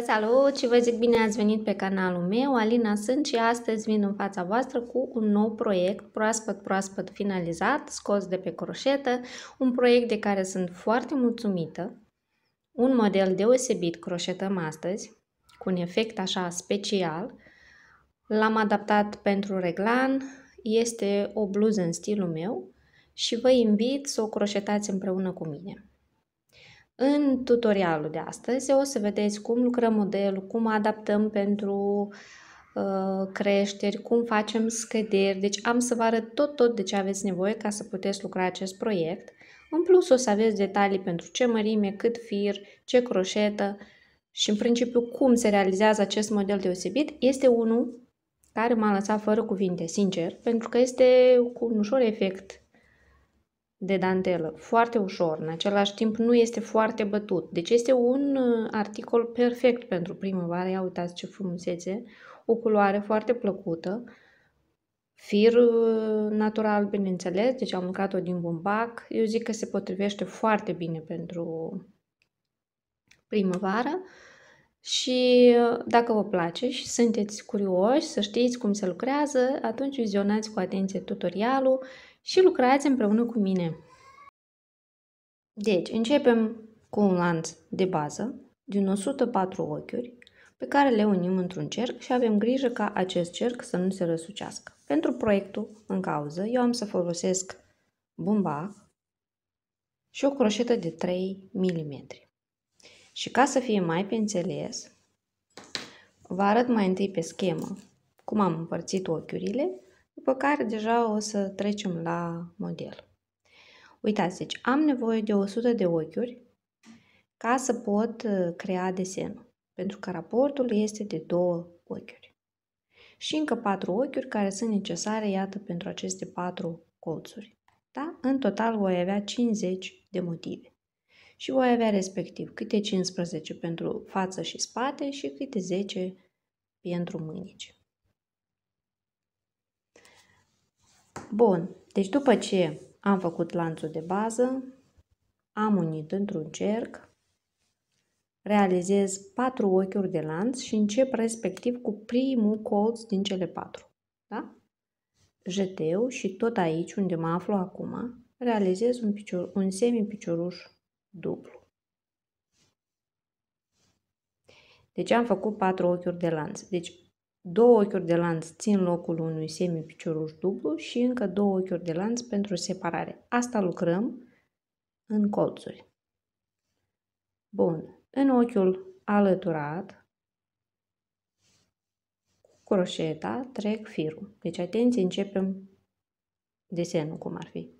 Vă salut și vă zic bine ați venit pe canalul meu, Alina sunt și astăzi vin în fața voastră cu un nou proiect proaspăt, proaspăt finalizat, scos de pe croșetă, un proiect de care sunt foarte mulțumită, un model deosebit croșetăm astăzi, cu un efect așa special, l-am adaptat pentru reglan, este o bluză în stilul meu și vă invit să o croșetați împreună cu mine. În tutorialul de astăzi o să vedeți cum lucrăm modelul, cum adaptăm pentru uh, creșteri, cum facem scăderi. Deci am să vă arăt tot, tot de ce aveți nevoie ca să puteți lucra acest proiect. În plus o să aveți detalii pentru ce mărime, cât fir, ce croșetă și în principiu cum se realizează acest model deosebit. Este unul care m-a lăsat fără cuvinte, sincer, pentru că este cu un ușor efect de dantelă, foarte ușor, în același timp nu este foarte bătut. Deci este un uh, articol perfect pentru primăvară, ia uitați ce frumusețe, o culoare foarte plăcută, fir uh, natural, bineînțeles, deci am mâncat-o din bumbac, eu zic că se potrivește foarte bine pentru primăvară și uh, dacă vă place și sunteți curioși să știți cum se lucrează, atunci vizionați cu atenție tutorialul și lucrați împreună cu mine. Deci, începem cu un lanț de bază din 104 ochiuri pe care le unim într-un cerc și avem grijă ca acest cerc să nu se răsucească. Pentru proiectul în cauză, eu am să folosesc bumbac și o croșetă de 3 mm. Și ca să fie mai pe înțeles, vă arăt mai întâi pe schemă cum am împărțit ochiurile după care deja o să trecem la model. Uitați, deci am nevoie de 100 de ochiuri ca să pot uh, crea desenul, pentru că raportul este de două ochiuri. Și încă patru ochiuri care sunt necesare, iată, pentru aceste patru colțuri. Da? În total voi avea 50 de motive. Și voi avea respectiv câte 15 pentru față și spate și câte 10 pentru mânici. Bun, deci după ce am făcut lanțul de bază, am unit într-un cerc, realizez patru ochiuri de lanț și încep respectiv cu primul colț din cele patru. Da? Jeteu și tot aici unde mă aflu acum, realizez un, picior, un semi-picioruș dublu. Deci am făcut patru ochiuri de lanț. Deci Două ochiuri de lanț țin locul unui semipicior dublu și încă două ochiuri de lanț pentru separare. Asta lucrăm în colțuri. Bun. În ochiul alăturat, cu croșeta, trec firul. Deci, atenție, începem desenul, cum ar fi.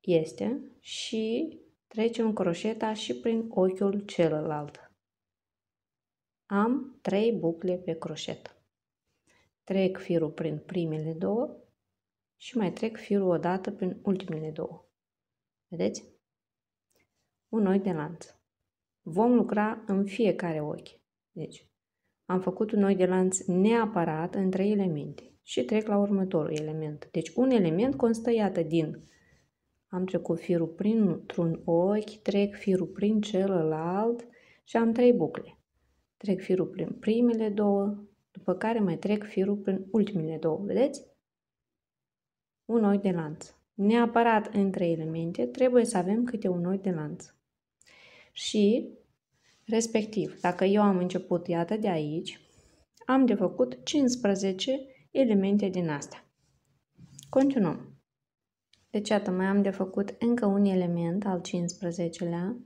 Este și trecem croșeta și prin ochiul celălalt. Am trei bucle pe croșet. Trec firul prin primele două și mai trec firul odată prin ultimele două. Vedeți? Un ochi de lanț. Vom lucra în fiecare ochi. Deci, am făcut un ochi de lanț neapărat în trei elemente și trec la următorul element. Deci, un element constă, iată, din am trecut firul printr-un ochi, trec firul prin celălalt și am trei bucle trec firul prin primele două, după care mai trec firul prin ultimele două, vedeți? Un oi de lanț. Neapărat între elemente trebuie să avem câte un oi de lanț. Și, respectiv, dacă eu am început, iată, de aici, am de făcut 15 elemente din astea. Continuăm. Deci, iată, mai am de făcut încă un element al 15-lea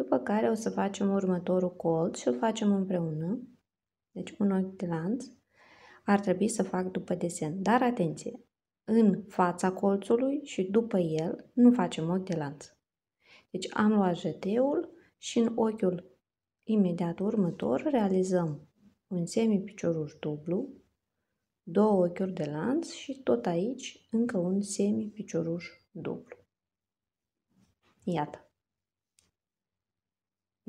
după care o să facem următorul colț și îl facem împreună. Deci un ochi de lanț ar trebui să fac după desen. Dar atenție! În fața colțului și după el nu facem ochi de lanț. Deci am luat jeteul și în ochiul imediat următor realizăm un semipiciorul dublu, două ochiuri de lanț și tot aici încă un semipicioruș dublu. Iată.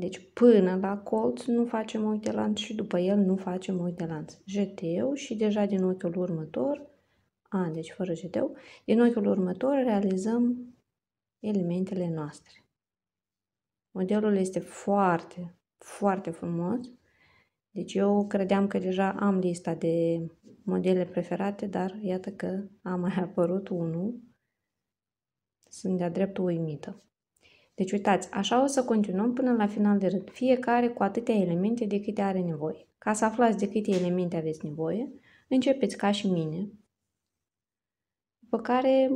Deci până la colț nu facem ochi lanț și după el nu facem ochi lanț. Jeteu și deja din ochiul următor, a, deci fără jeteu, din ochiul următor realizăm elementele noastre. Modelul este foarte, foarte frumos. Deci eu credeam că deja am lista de modele preferate, dar iată că a mai apărut unul. Sunt de-a dreptul uimită. Deci uitați, așa o să continuăm până la final de rând, fiecare cu atâtea elemente de câte are nevoie. Ca să aflați de câte elemente aveți nevoie, începeți ca și mine, după care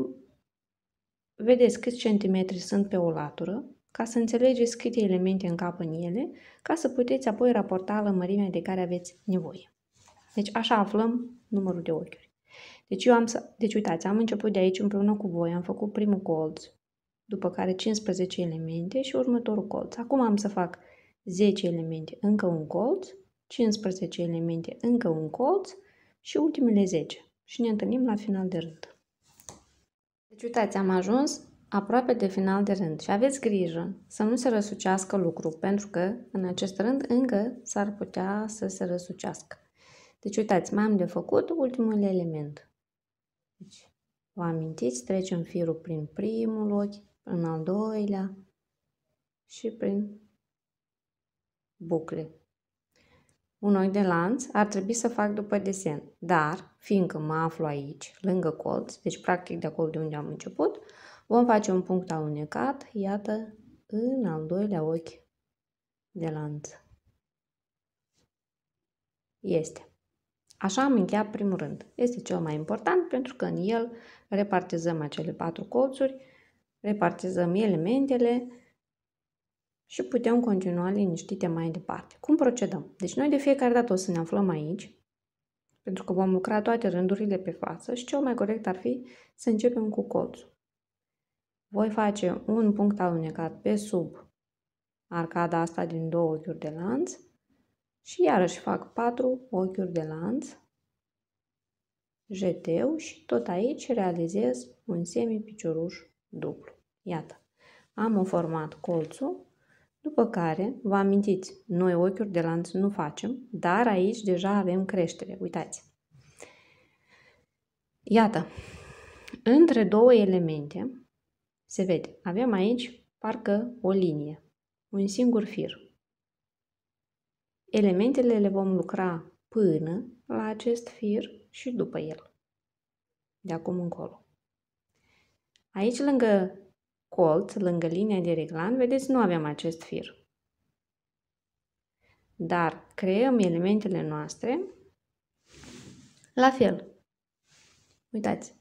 vedeți câți centimetri sunt pe o latură, ca să înțelegeți câte elemente încap în ele, ca să puteți apoi raporta la mărimea de care aveți nevoie. Deci așa aflăm numărul de ochiuri. Deci eu am să... Deci uitați, am început de aici împreună cu voi, am făcut primul colț, după care 15 elemente și următorul colț. Acum am să fac 10 elemente, încă un colț, 15 elemente, încă un colț și ultimele 10. Și ne întâlnim la final de rând. Deci uitați, am ajuns aproape de final de rând și aveți grijă să nu se răsucească lucru, pentru că în acest rând încă s-ar putea să se răsucească. Deci uitați, mai am de făcut ultimul element. Deci, vă amintiți, trecem firul prin primul ochi, în al doilea și prin bucle. Un oi de lanț ar trebui să fac după desen, dar fiindcă mă aflu aici, lângă colț, deci practic de acolo de unde am început, vom face un punct alunecat, iată, în al doilea ochi de lanț. Este. Așa am încheiat primul rând. Este cel mai important pentru că în el repartizăm acele patru colțuri repartizăm elementele și putem continua liniștite mai departe. Cum procedăm? Deci noi de fiecare dată o să ne aflăm aici, pentru că vom lucra toate rândurile pe față și cel mai corect ar fi să începem cu colțul. Voi face un punct alunecat pe sub arcada asta din două ochiuri de lanț și iarăși fac patru ochiuri de lanț, jeteu și tot aici realizez un semi dublu. Iată, am format colțul, după care, vă amintiți, noi ochiuri de lanț nu facem, dar aici deja avem creștere, uitați. Iată, între două elemente, se vede, avem aici parcă o linie, un singur fir. Elementele le vom lucra până la acest fir și după el, de acum încolo. Aici, lângă colț, lângă linia de reglan, vedeți, nu avem acest fir. Dar creăm elementele noastre la fel. Uitați.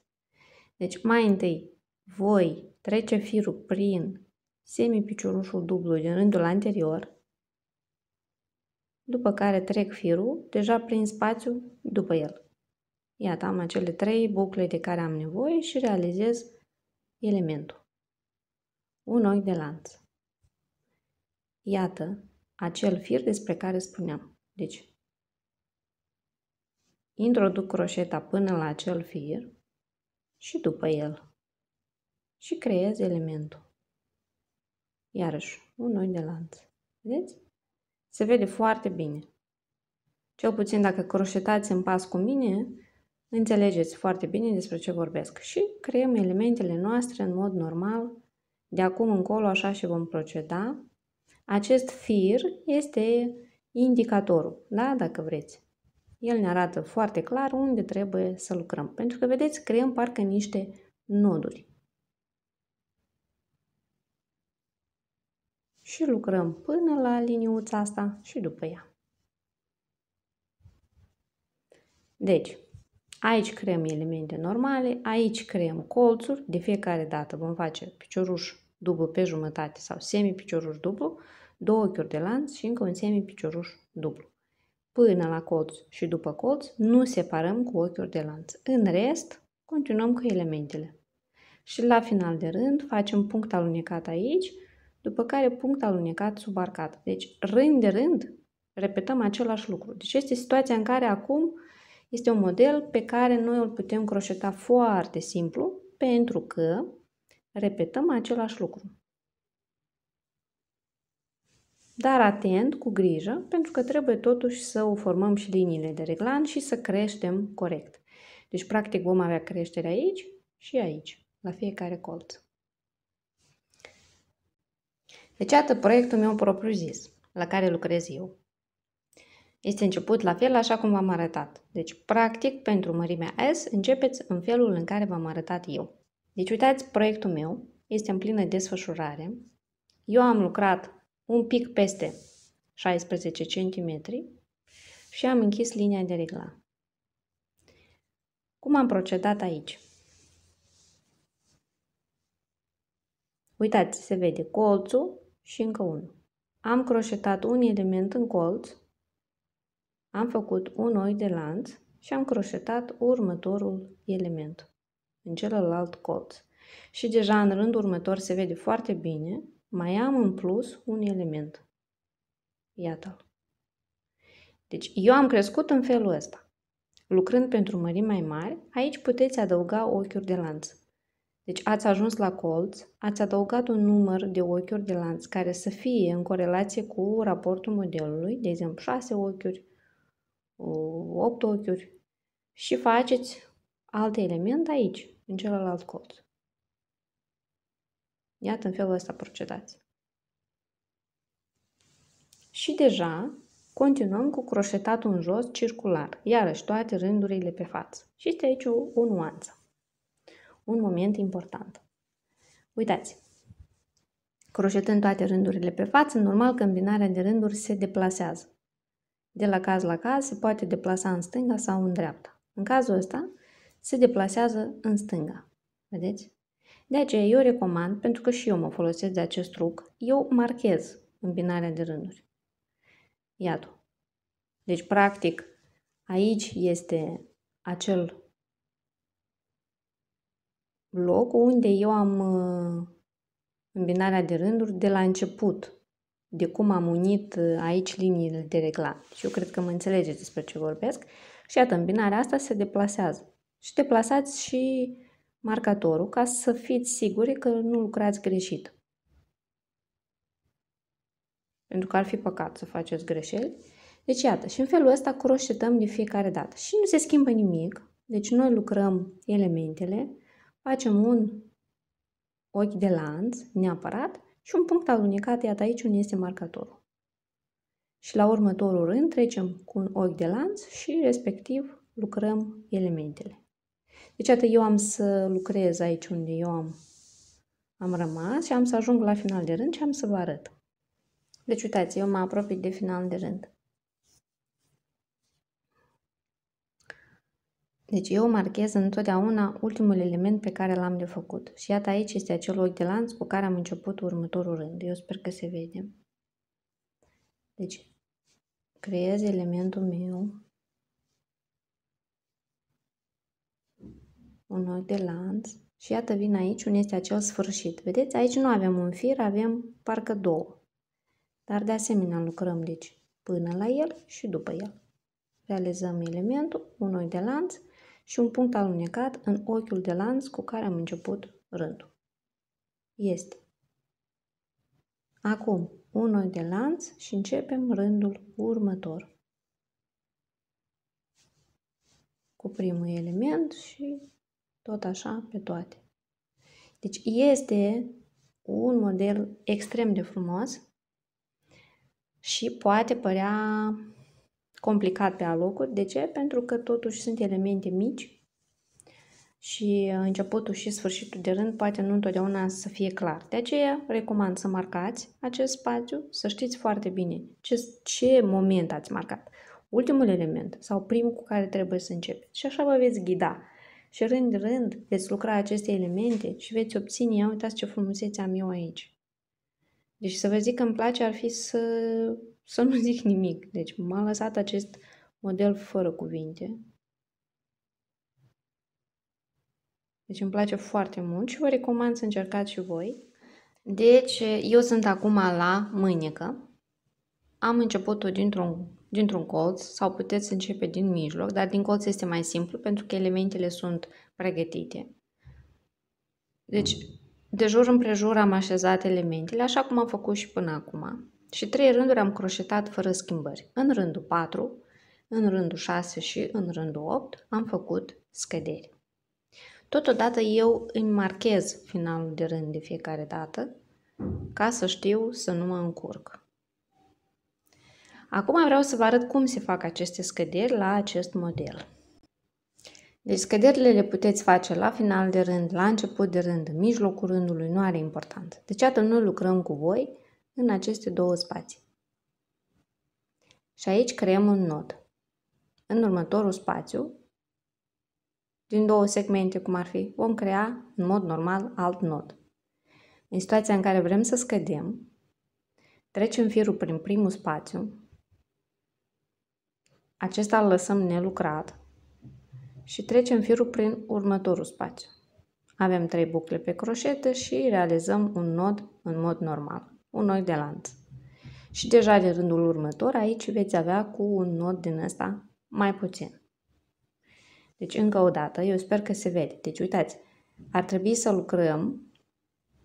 Deci, mai întâi, voi trece firul prin semipiciorușul dublu din rândul anterior, după care trec firul deja prin spațiu după el. Iată, am acele trei bucle de care am nevoie și realizez elementul un ochi de lanț. Iată acel fir despre care spuneam. Deci, introduc croșeta până la acel fir și după el și creez elementul. Iarăși, un ochi de lanț. Vedeți? Se vede foarte bine. Cel puțin dacă croșetați în pas cu mine, înțelegeți foarte bine despre ce vorbesc și creăm elementele noastre în mod normal de acum încolo așa și vom proceda. Acest fir este indicatorul, da? dacă vreți. El ne arată foarte clar unde trebuie să lucrăm. Pentru că, vedeți, creăm parcă niște noduri. Și lucrăm până la liniuța asta și după ea. Deci, aici creăm elemente normale, aici creăm colțuri, de fiecare dată vom face piciorușul dublu pe jumătate sau semipicioruș dublu, două ochiuri de lanț și încă un semipicioruș dublu. Până la colț și după colț nu separăm cu ochiuri de lanț. În rest, continuăm cu elementele. Și la final de rând facem punct alunecat aici, după care punct alunecat sub arcată. Deci, rând de rând, repetăm același lucru. Deci este situația în care acum este un model pe care noi îl putem croșeta foarte simplu, pentru că Repetăm același lucru. Dar atent, cu grijă, pentru că trebuie totuși să o formăm și liniile de reglan și să creștem corect. Deci, practic, vom avea creștere aici și aici, la fiecare colț. Deci, atât proiectul meu propriu-zis, la care lucrez eu. Este început la fel așa cum v-am arătat. Deci, practic, pentru mărimea S, începeți în felul în care v-am arătat eu. Deci uitați, proiectul meu este în plină desfășurare. Eu am lucrat un pic peste 16 cm și am închis linia de regla. Cum am procedat aici? Uitați, se vede colțul și încă unul. Am croșetat un element în colț, am făcut un oi de lanț și am croșetat următorul element în celălalt colț. Și deja în rândul următor se vede foarte bine, mai am în plus un element. Iată-l. Deci eu am crescut în felul ăsta. Lucrând pentru mărimi mai mari, aici puteți adăuga ochiuri de lanț. Deci ați ajuns la colț, ați adăugat un număr de ochiuri de lanț care să fie în corelație cu raportul modelului, de exemplu 6 ochiuri, 8 ochiuri și faceți alt element aici în celălalt colț. Iată, în felul ăsta procedați. Și deja continuăm cu croșetatul în jos circular, iarăși toate rândurile pe față. Și este aici o, o nuanță, un moment important. Uitați, croșetând toate rândurile pe față, normal îmbinarea de rânduri se deplasează. De la caz la caz se poate deplasa în stânga sau în dreapta. În cazul ăsta, se deplasează în stânga. Vedeți? De aceea eu recomand, pentru că și eu mă folosesc de acest truc, eu marchez binarea de rânduri. Iată. Deci, practic, aici este acel loc unde eu am uh, binarea de rânduri de la început, de cum am unit uh, aici liniile de regla. Și deci, eu cred că mă înțelegeți despre ce vorbesc. Și iată, binarea asta se deplasează și deplasați și marcatorul ca să fiți siguri că nu lucrați greșit. Pentru că ar fi păcat să faceți greșeli. Deci iată, și în felul ăsta croșetăm de fiecare dată și nu se schimbă nimic. Deci noi lucrăm elementele, facem un ochi de lanț neapărat și un punct alunecat, iată aici unde este marcatorul. Și la următorul rând trecem cu un ochi de lanț și respectiv lucrăm elementele. Deci, atât eu am să lucrez aici unde eu am, am rămas și am să ajung la final de rând și am să vă arăt. Deci, uitați, eu mă apropii de final de rând. Deci eu marchez întotdeauna ultimul element pe care l-am de făcut. Și iată aici este acel ochi de lanț cu care am început următorul rând. Eu sper că se vede. Deci creez elementul meu un noi de lanț și iată vin aici unde este acel sfârșit. Vedeți? Aici nu avem un fir, avem parcă două. Dar de asemenea lucrăm deci până la el și după el. Realizăm elementul, un noi de lanț și un punct alunecat în ochiul de lanț cu care am început rândul. Este. Acum, un noi de lanț și începem rândul următor. Cu primul element și tot așa pe toate. Deci este un model extrem de frumos și poate părea complicat pe alocuri. De ce? Pentru că totuși sunt elemente mici și uh, începutul și sfârșitul de rând poate nu întotdeauna să fie clar. De aceea recomand să marcați acest spațiu, să știți foarte bine ce, ce moment ați marcat. Ultimul element sau primul cu care trebuie să începeți. Și așa vă veți ghida și rând rând veți lucra aceste elemente și veți obține, ia uitați ce frumusețe am eu aici. Deci să vă zic că îmi place ar fi să, să nu zic nimic. Deci m-a lăsat acest model fără cuvinte. Deci îmi place foarte mult și vă recomand să încercați și voi. Deci eu sunt acum la mânecă. Am început-o dintr-un dintr-un colț sau puteți începe din mijloc, dar din colț este mai simplu pentru că elementele sunt pregătite. Deci, de jur împrejur am așezat elementele, așa cum am făcut și până acum. Și trei rânduri am croșetat fără schimbări. În rândul 4, în rândul 6 și în rândul 8 am făcut scăderi. Totodată eu îmi marchez finalul de rând de fiecare dată ca să știu să nu mă încurc. Acum vreau să vă arăt cum se fac aceste scăderi la acest model. Deci scăderile le puteți face la final de rând, la început de rând, în mijlocul rândului, nu are importanță. Deci atât noi lucrăm cu voi în aceste două spații. Și aici creăm un nod. În următorul spațiu, din două segmente cum ar fi, vom crea în mod normal alt nod. În situația în care vrem să scădem, trecem firul prin primul spațiu, acesta îl lăsăm nelucrat și trecem firul prin următorul spațiu. Avem trei bucle pe croșetă și realizăm un nod în mod normal, un nod de lanț. Și deja de rândul următor aici veți avea cu un nod din ăsta mai puțin. Deci încă o dată, eu sper că se vede. Deci uitați, ar trebui să lucrăm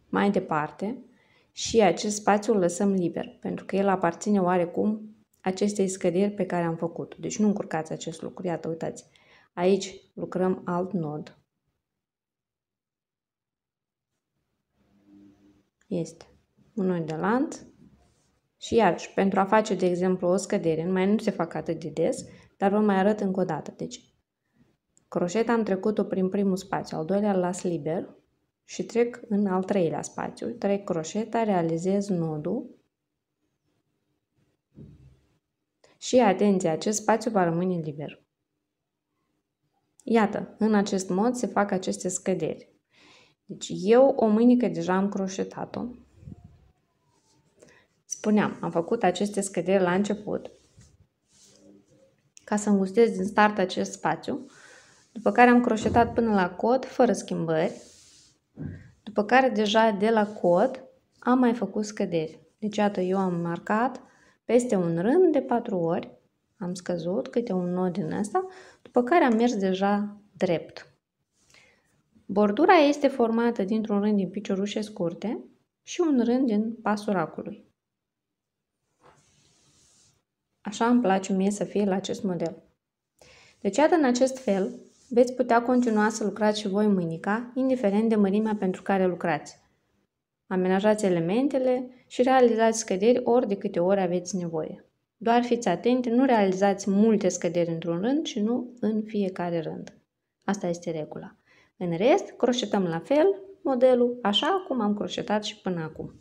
mai departe și acest spațiu îl lăsăm liber, pentru că el aparține oarecum acestei scăderi pe care am făcut. Deci nu încurcați acest lucru. Iată, uitați. Aici lucrăm alt nod. Este un nod de lanț. Și iarăși, pentru a face, de exemplu, o scădere, mai nu se fac atât de des, dar vă mai arăt încă o dată. Deci, croșeta am trecut-o prin primul spațiu, al doilea las liber și trec în al treilea spațiu. Trec croșeta, realizez nodul Și atenție, acest spațiu va rămâne liber. Iată, în acest mod se fac aceste scăderi. Deci eu o mâinică deja am croșetat-o. Spuneam, am făcut aceste scăderi la început ca să îngustez din start acest spațiu, după care am croșetat până la cot fără schimbări, după care deja de la cot am mai făcut scăderi. Deci iată, eu am marcat peste un rând de patru ori, am scăzut câte un nod din asta, după care am mers deja drept. Bordura este formată dintr-un rând din piciorușe scurte și un rând din pasul racului. Așa îmi place mie să fie la acest model. Deci, iată, în acest fel, veți putea continua să lucrați și voi mâinica, indiferent de mărimea pentru care lucrați. Amenajați elementele, și realizați scăderi ori de câte ori aveți nevoie. Doar fiți atenți, nu realizați multe scăderi într-un rând și nu în fiecare rând. Asta este regula. În rest, croșetăm la fel modelul, așa cum am croșetat și până acum.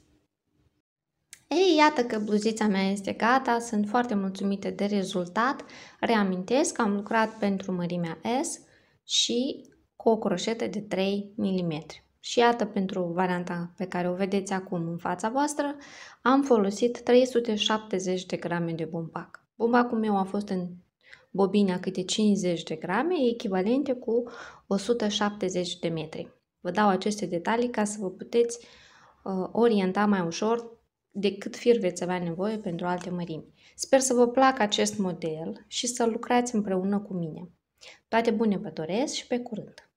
Ei, iată că bluzița mea este gata, sunt foarte mulțumită de rezultat. Reamintesc că am lucrat pentru mărimea S și cu o croșetă de 3 mm. Și iată pentru varianta pe care o vedeți acum în fața voastră, am folosit 370 de grame de bumbac. Bumbacul meu a fost în bobina câte 50 de grame, echivalente cu 170 de metri. Vă dau aceste detalii ca să vă puteți uh, orienta mai ușor de cât fir veți avea nevoie pentru alte mărimi. Sper să vă placă acest model și să lucrați împreună cu mine. Toate bune vă doresc și pe curând!